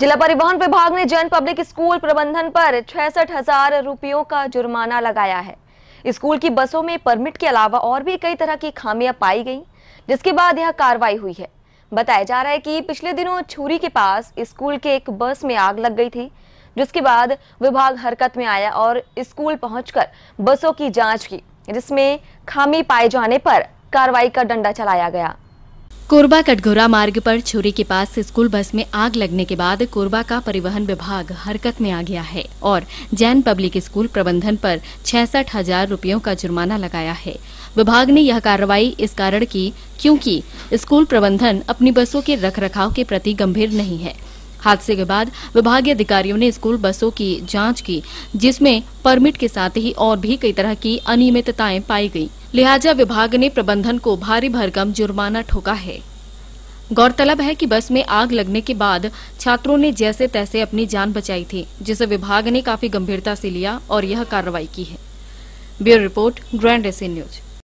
जिला परिवहन विभाग ने जैन पब्लिक स्कूल प्रबंधन पर छसठ हजार रुपयों का जुर्माना लगाया है स्कूल की बसों में परमिट के अलावा और भी कई तरह की खामियां पाई गई जिसके बाद यह कार्रवाई हुई है बताया जा रहा है कि पिछले दिनों छुरी के पास स्कूल के एक बस में आग लग गई थी जिसके बाद विभाग हरकत में आया और स्कूल पहुंचकर बसों की जांच की जिसमें खामी पाए जाने पर कार्रवाई का डंडा चलाया गया कोरबा कटघोरा मार्ग पर छुरी के पास स्कूल बस में आग लगने के बाद कोरबा का परिवहन विभाग हरकत में आ गया है और जैन पब्लिक स्कूल प्रबंधन पर छियासठ हजार रूपयों का जुर्माना लगाया है विभाग ने यह कार्रवाई इस कारण की क्योंकि स्कूल प्रबंधन अपनी बसों के रखरखाव के प्रति गंभीर नहीं है हादसे के बाद विभागीय अधिकारियों ने स्कूल बसों की जांच की जिसमें परमिट के साथ ही और भी कई तरह की अनियमितताएं पाई गयी लिहाजा विभाग ने प्रबंधन को भारी भरकम जुर्माना ठोका है गौरतलब है कि बस में आग लगने के बाद छात्रों ने जैसे तैसे अपनी जान बचाई थी जिसे विभाग ने काफी गंभीरता से लिया और यह कार्रवाई की है bureau report grand AC news